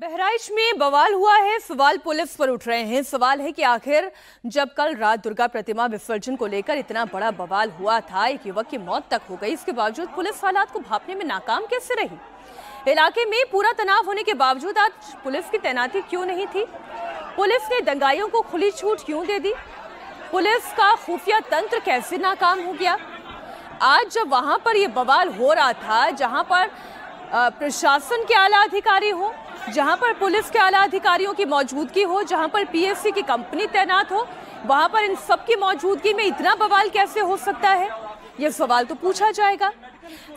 बहराइच में बवाल हुआ है सवाल पुलिस पर उठ रहे हैं सवाल है कि आखिर जब कल रात दुर्गा प्रतिमा विसर्जन को लेकर इतना बड़ा बवाल हुआ था एक युवक की मौत तक हो गई इसके बावजूद पुलिस हालात को भापने में नाकाम कैसे रही इलाके में पूरा तनाव होने के बावजूद आज पुलिस की तैनाती क्यों नहीं थी पुलिस ने दंगाइयों को खुली छूट क्यों दे दी पुलिस का खुफिया तंत्र कैसे नाकाम हो गया आज जब वहां पर यह बवाल हो रहा था जहां पर प्रशासन के आला अधिकारी हों जहां पर पुलिस के आला अधिकारियों की मौजूदगी हो जहां पर पीएससी की कंपनी तैनात हो वहां पर इन सब की मौजूदगी में इतना बवाल कैसे हो सकता है ये सवाल तो पूछा जाएगा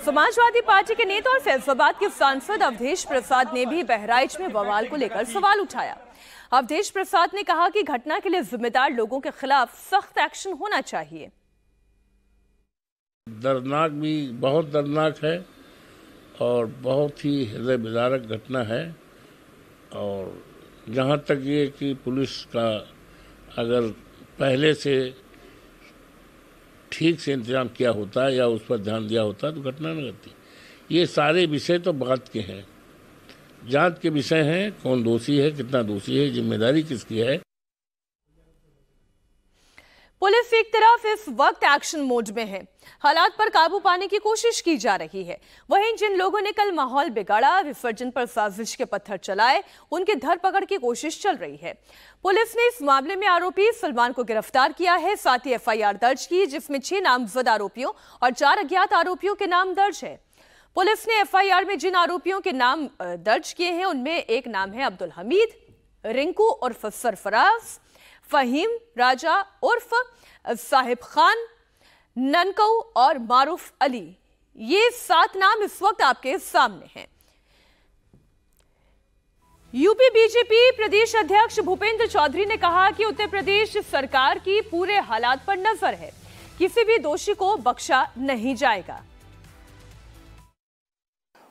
समाजवादी पार्टी के नेता और फैजाबाद के सांसद अवधेश प्रसाद ने भी बहराइच में बवाल को लेकर सवाल उठाया अवधेश प्रसाद ने कहा कि घटना के लिए जिम्मेदार लोगों के खिलाफ सख्त एक्शन होना चाहिए दर्दनाक भी बहुत दर्दनाक है और बहुत ही हृदय विदारक घटना है और जहाँ तक ये कि पुलिस का अगर पहले से ठीक से इंतजाम किया होता या उस पर ध्यान दिया होता तो घटना न घटती ये सारे विषय तो बात के हैं जांच के विषय हैं कौन दोषी है कितना दोषी है जिम्मेदारी किसकी है पुलिस एक तरफ इस वक्त एक्शन मोड में है हालात पर काबू पाने की कोशिश की जा रही है वहीं जिन लोगों ने कल माहौल बिगाड़ा विसर्जन पर साजिश के पत्थर चलाए उनके धरपकड़ की कोशिश चल रही है पुलिस ने इस मामले में आरोपी सलमान को गिरफ्तार किया है साथ ही एफआईआर दर्ज की जिसमें छह नामजद आरोपियों और चार अज्ञात आरोपियों के नाम दर्ज है पुलिस ने एफ में जिन आरोपियों के नाम दर्ज किए हैं उनमें एक नाम है अब्दुल हमीद रिंकू और फसर फराज फ़हीम राजा उर्फ साहिब खान ननकऊ और मारूफ अली ये सात नाम इस वक्त आपके सामने हैं यूपी बीजेपी प्रदेश अध्यक्ष भूपेंद्र चौधरी ने कहा कि उत्तर प्रदेश सरकार की पूरे हालात पर नजर है किसी भी दोषी को बख्शा नहीं जाएगा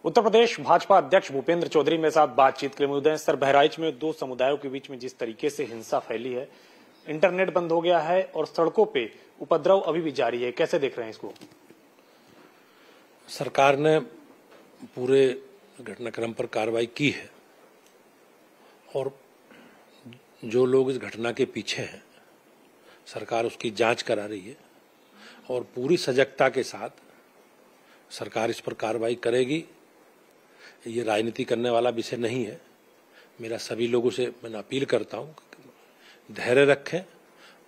उत्तर प्रदेश भाजपा अध्यक्ष भूपेंद्र चौधरी मेरे साथ बातचीत के लिए उदय सर बहराइच में दो समुदायों के बीच में जिस तरीके से हिंसा फैली है इंटरनेट बंद हो गया है और सड़कों पे उपद्रव अभी भी जारी है कैसे देख रहे हैं इसको सरकार ने पूरे घटनाक्रम पर कार्रवाई की है और जो लोग इस घटना के पीछे हैं सरकार उसकी जांच करा रही है और पूरी सजगता के साथ सरकार इस पर कार्रवाई करेगी ये राजनीति करने वाला विषय नहीं है मेरा सभी लोगों से मैं अपील करता हूँ धैर्य रखें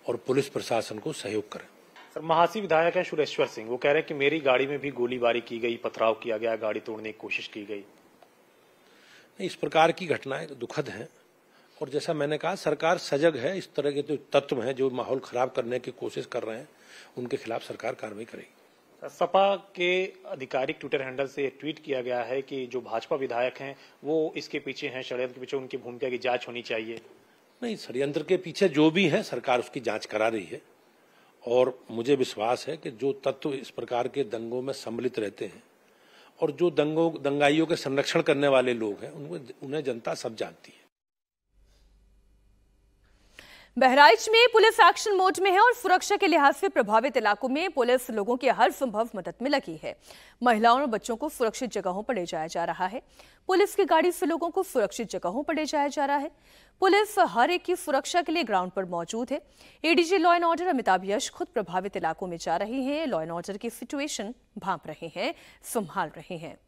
और पुलिस प्रशासन को सहयोग करें सर महासी विधायक है सुरेश्वर सिंह वो कह रहे हैं कि मेरी गाड़ी में भी गोलीबारी की गई पथराव किया गया गाड़ी तोड़ने की कोशिश की गई इस प्रकार की घटनाएं तो दुखद हैं और जैसा मैंने कहा सरकार सजग है इस तरह के जो तो तत्व हैं जो माहौल खराब करने की कोशिश कर रहे हैं उनके खिलाफ सरकार कार्रवाई करेगी सपा के आधिकारिक ट्विटर हैंडल से ट्वीट किया गया है कि जो भाजपा विधायक हैं वो इसके पीछे हैं षडयंत्र के पीछे उनकी भूमिका की जांच होनी चाहिए नहीं षडयंत्र के पीछे जो भी है सरकार उसकी जांच करा रही है और मुझे विश्वास है कि जो तत्व इस प्रकार के दंगों में सम्मिलित रहते हैं और जो दंगों दंगाइयों के संरक्षण करने वाले लोग हैं उन्हें जनता सब जानती है बहराइच में पुलिस एक्शन मोड में है और सुरक्षा के लिहाज से प्रभावित इलाकों में पुलिस लोगों की हर संभव मदद में लगी है महिलाओं और बच्चों को सुरक्षित जगहों पर ले जाया जा रहा है पुलिस की गाड़ी से लोगों को सुरक्षित जगहों पर ले जाया जा रहा है पुलिस हर एक की सुरक्षा के लिए ग्राउंड पर मौजूद है ADG law and order Amitabh Yash खुद प्रभावित इलाकों में जा रहे हैं लॉ एंड ऑर्डर की सिचुएशन भाप रहे हैं संभाल रहे हैं